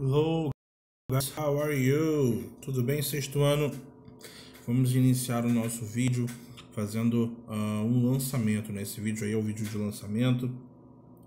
Hello, guys. How are you? Tudo bem, sexto ano? Vamos iniciar o nosso vídeo fazendo uh, um lançamento. Né? vídeo aí é o vídeo de lançamento.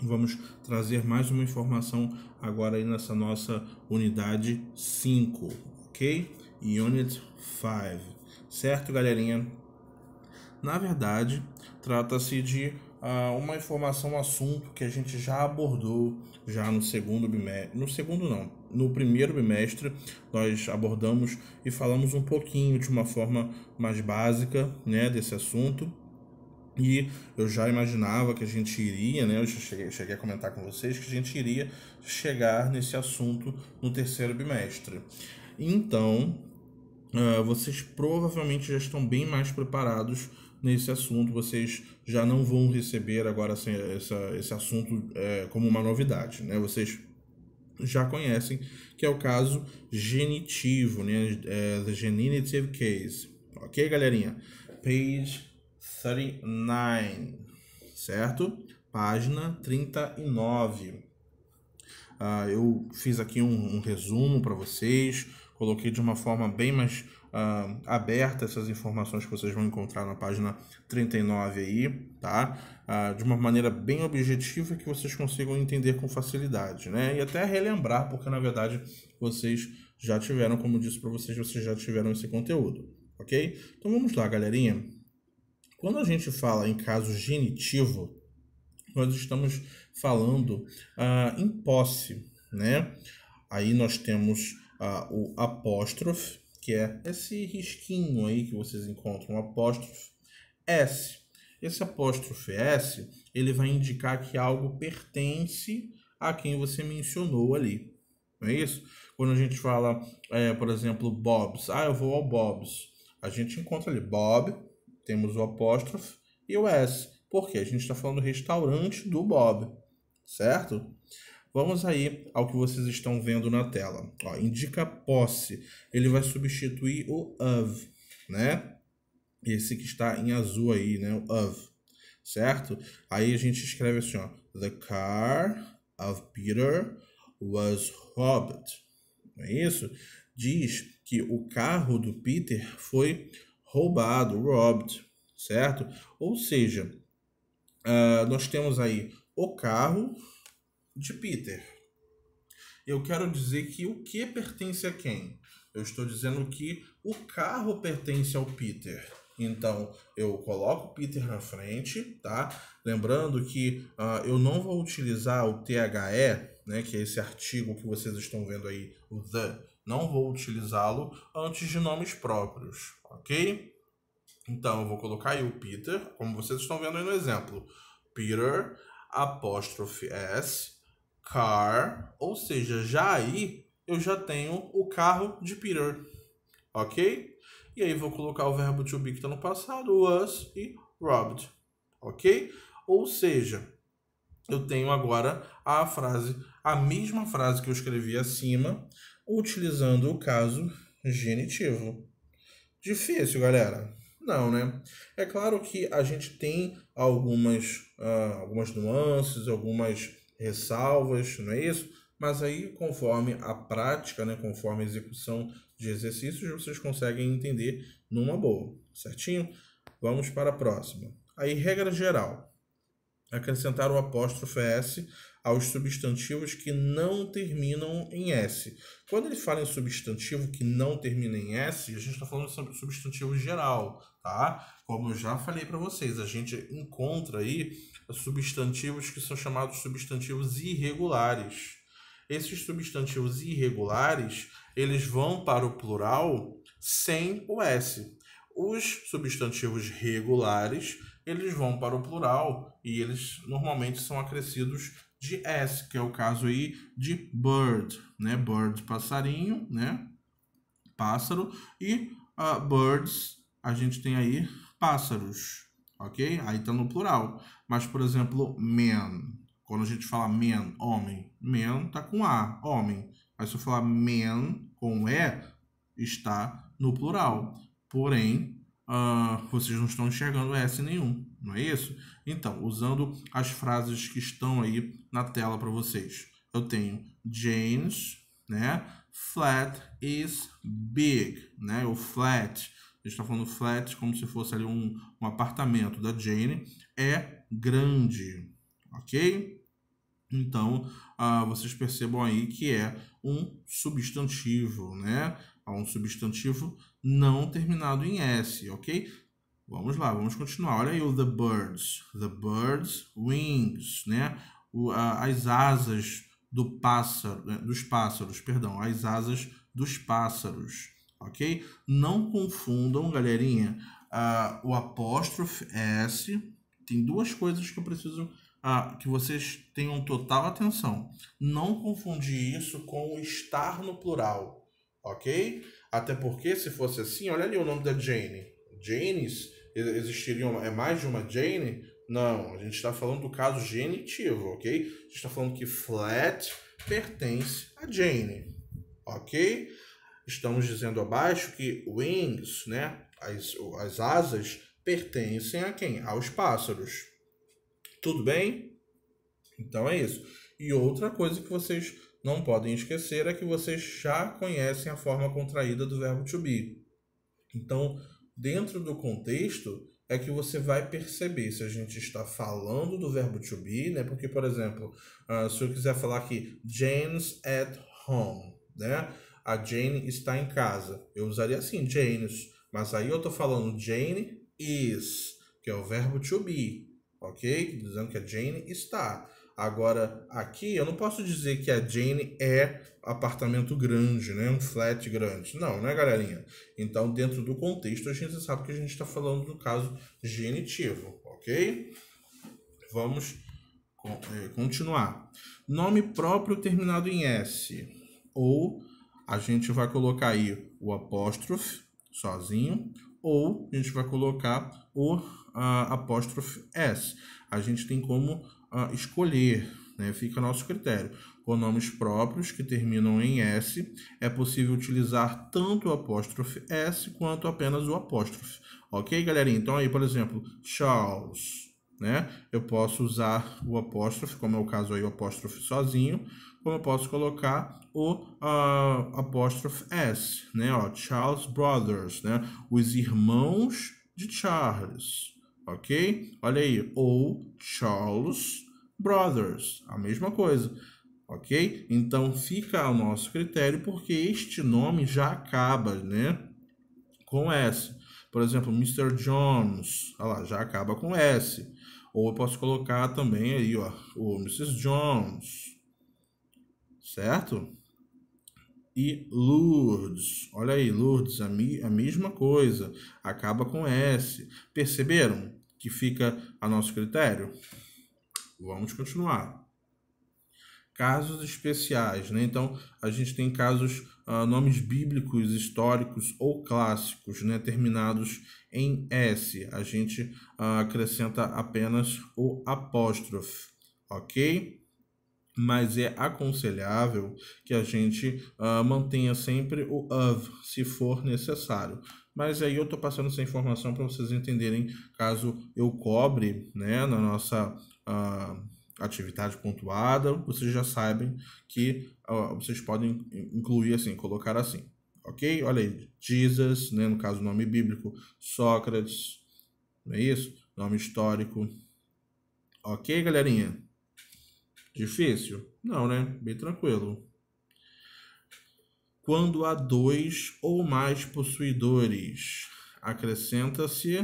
Vamos trazer mais uma informação agora aí nessa nossa unidade 5, ok? Unit 5, certo, galerinha? Na verdade, trata-se de uh, uma informação, um assunto que a gente já abordou já no segundo bimestre. No segundo, não. No primeiro bimestre, nós abordamos e falamos um pouquinho de uma forma mais básica né, desse assunto. E eu já imaginava que a gente iria, né? Eu cheguei, cheguei a comentar com vocês que a gente iria chegar nesse assunto no terceiro bimestre. Então, uh, vocês provavelmente já estão bem mais preparados nesse assunto. Vocês já não vão receber agora assim, essa, esse assunto é, como uma novidade, né? Vocês já conhecem, que é o caso genitivo, né? É, the genitive case. Ok, galerinha? Page 39, certo? Página 39. Ah, eu fiz aqui um, um resumo para vocês, coloquei de uma forma bem mais uh, aberta essas informações que vocês vão encontrar na página 39 aí, tá? Uh, de uma maneira bem objetiva que vocês consigam entender com facilidade, né? E até relembrar, porque na verdade vocês já tiveram, como eu disse para vocês, vocês já tiveram esse conteúdo, ok? Então vamos lá, galerinha. Quando a gente fala em caso genitivo, nós estamos falando uh, em posse, né? Aí nós temos uh, o apóstrofe, que é esse risquinho aí que vocês encontram, um apóstrofe S. Esse apóstrofe S, ele vai indicar que algo pertence a quem você mencionou ali. Não é isso? Quando a gente fala, é, por exemplo, Bob's. Ah, eu vou ao Bob's. A gente encontra ali Bob, temos o apóstrofe e o S. Porque a gente está falando do restaurante do Bob, certo? Vamos aí ao que vocês estão vendo na tela. Ó, indica posse. Ele vai substituir o of, né? Esse que está em azul aí, né? O of, certo? Aí a gente escreve assim, ó. The car of Peter was robbed. Não é isso? Diz que o carro do Peter foi roubado, robbed, certo? Ou seja, uh, nós temos aí o carro de Peter. Eu quero dizer que o que pertence a quem? Eu estou dizendo que o carro pertence ao Peter. Então eu coloco o Peter na frente, tá? Lembrando que uh, eu não vou utilizar o THE, né? Que é esse artigo que vocês estão vendo aí, o the. Não vou utilizá-lo antes de nomes próprios, ok? Então eu vou colocar aí o Peter, como vocês estão vendo aí no exemplo. Peter apóstrofe S car, ou seja, já aí eu já tenho o carro de Peter, ok? E aí vou colocar o verbo to be que está no passado, was e robbed, ok? Ou seja, eu tenho agora a frase, a mesma frase que eu escrevi acima, utilizando o caso genitivo. Difícil, galera? Não, né? É claro que a gente tem algumas, uh, algumas nuances, algumas ressalvas, não é isso? Mas aí, conforme a prática, né, conforme a execução de exercícios, vocês conseguem entender numa boa, certinho? Vamos para a próxima. Aí, regra geral: acrescentar o apóstrofe S aos substantivos que não terminam em S. Quando ele fala em substantivo que não termina em S, a gente está falando sobre substantivo geral, tá? Como eu já falei para vocês, a gente encontra aí substantivos que são chamados substantivos irregulares. Esses substantivos irregulares, eles vão para o plural sem o S. Os substantivos regulares, eles vão para o plural e eles normalmente são acrescidos de S, que é o caso aí de bird, né? Bird, passarinho, né? Pássaro. E uh, birds, a gente tem aí pássaros, ok? Aí está no plural. Mas, por exemplo, men. Quando a gente fala men, homem, men tá com A, homem. Mas se eu falar men com E, está no plural. Porém, uh, vocês não estão enxergando S nenhum, não é isso? Então, usando as frases que estão aí na tela para vocês. Eu tenho James, né? Flat is big, né? O flat gente está falando flats como se fosse ali um, um apartamento da Jane, é grande, ok? Então, ah, vocês percebam aí que é um substantivo, né? Um substantivo não terminado em S, ok? Vamos lá, vamos continuar. Olha aí o the birds. The birds wings, né? O, a, as asas do pássaro, né? dos pássaros, perdão, as asas dos pássaros ok? Não confundam, galerinha, uh, o apóstrofe é S. Tem duas coisas que eu preciso uh, que vocês tenham total atenção. Não confundir isso com estar no plural, ok? Até porque se fosse assim, olha ali o nome da Jane. Janes, existiriam é mais de uma Jane? Não, a gente está falando do caso genitivo, ok? A gente está falando que flat pertence a Jane, ok? estamos dizendo abaixo que wings, né, as, as asas, pertencem a quem? Aos pássaros. Tudo bem? Então é isso. E outra coisa que vocês não podem esquecer é que vocês já conhecem a forma contraída do verbo to be. Então, dentro do contexto, é que você vai perceber se a gente está falando do verbo to be, né? Porque, por exemplo, uh, se eu quiser falar aqui, James at home, né? a Jane está em casa. Eu usaria assim, Janes. Mas aí eu tô falando Jane is, que é o verbo to be, ok? Dizendo que a Jane está. Agora, aqui eu não posso dizer que a Jane é apartamento grande, né? Um flat grande. Não, né, galerinha? Então, dentro do contexto, a gente sabe que a gente está falando do caso genitivo, ok? Vamos eh, continuar. Nome próprio terminado em S ou a gente vai colocar aí o apóstrofe sozinho ou a gente vai colocar o uh, ah, apóstrofe S. A gente tem como uh, escolher, né? fica a nosso critério. Com nomes próprios que terminam em S, é possível utilizar tanto o apóstrofe S quanto apenas o apóstrofe. Ok, galerinha? Então aí, por exemplo, Charles, né? Eu posso usar o apóstrofe, como é o caso aí, o apóstrofe sozinho, como eu posso colocar o uh, apóstrofe S, né? Ó, Charles Brothers, né? Os irmãos de Charles, ok? Olha aí, ou Charles Brothers, a mesma coisa, ok? Então fica ao nosso critério porque este nome já acaba, né? Com S. Por exemplo, Mr. Jones, olha lá, já acaba com S. Ou eu posso colocar também aí, ó, o Mrs. Jones, certo? E Lourdes, olha aí, Lourdes, a, mi, a mesma coisa, acaba com S. Perceberam que fica a nosso critério? Vamos continuar. Casos especiais, né? Então, a gente tem casos, uh, nomes bíblicos, históricos ou clássicos, né? Terminados em S. A gente uh, acrescenta apenas o apóstrofe, ok? mas é aconselhável que a gente uh, mantenha sempre o of, se for necessário. Mas aí eu estou passando essa informação para vocês entenderem caso eu cobre né, na nossa uh, atividade pontuada, vocês já sabem que uh, vocês podem incluir assim, colocar assim, ok? Olha aí, Jesus, né, no caso nome bíblico, Sócrates, não é isso? Nome histórico. Ok, galerinha? Difícil? Não, né? Bem tranquilo. Quando há dois ou mais possuidores, acrescenta-se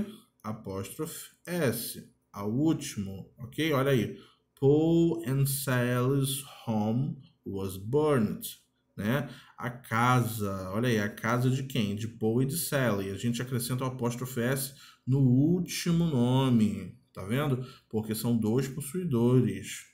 apóstrofe S ao último, ok? Olha aí. Paul and Sally's home was burned, né? A casa, olha aí, a casa de quem? De Paul e de Sally. A gente acrescenta o apóstrofe S no último nome, tá vendo? Porque são dois possuidores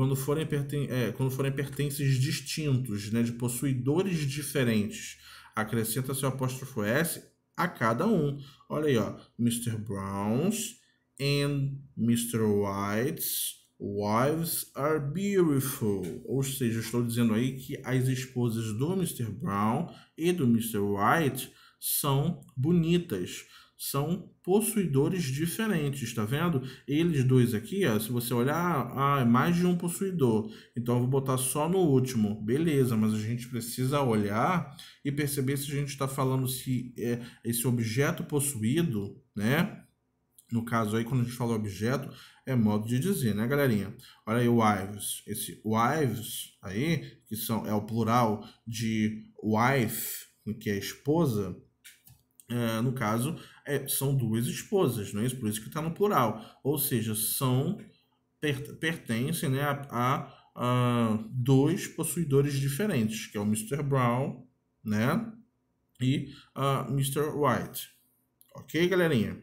quando forem, perten é, quando forem pertences distintos, né, de possuidores diferentes. acrescenta seu o apóstrofo S a cada um. Olha aí, ó. Mr. Browns and Mr. White's wives are beautiful. Ou seja, estou dizendo aí que as esposas do Mr. Brown e do Mr. White são bonitas são possuidores diferentes, tá vendo? Eles dois aqui, ó, se você olhar, ah, é mais de um possuidor. Então eu vou botar só no último. Beleza, mas a gente precisa olhar e perceber se a gente está falando se é, esse objeto possuído, né? No caso aí, quando a gente fala objeto, é modo de dizer, né, galerinha? Olha aí o wives. Esse wives aí, que são, é o plural de wife, que é esposa, é, no caso, é, são duas esposas, não é isso? Por isso que está no plural. Ou seja, são per, pertencem né, a, a, a, dois possuidores diferentes, que é o Mr. Brown né, e a Mr. White. Ok, galerinha?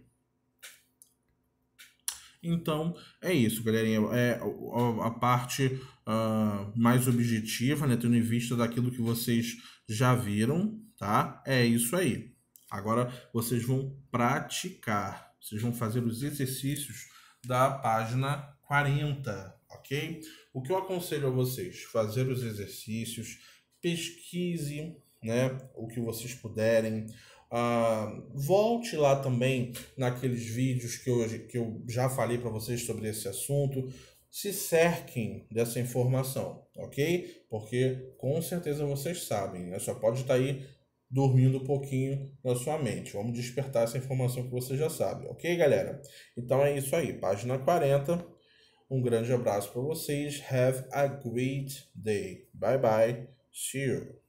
Então, é isso, galerinha. É a, a parte uh, mais objetiva, né? Tendo em vista daquilo que vocês já viram, tá? É isso aí. Agora vocês vão praticar, vocês vão fazer os exercícios da página 40, ok? O que eu aconselho a vocês? Fazer os exercícios, pesquise né, o que vocês puderem. Uh, volte lá também naqueles vídeos que eu, que eu já falei para vocês sobre esse assunto. Se cerquem dessa informação, ok? Porque com certeza vocês sabem, né? só pode estar tá aí dormindo um pouquinho na sua mente. Vamos despertar essa informação que você já sabe, ok, galera? Então é isso aí, página 40. Um grande abraço para vocês. Have a great day. Bye bye. See you.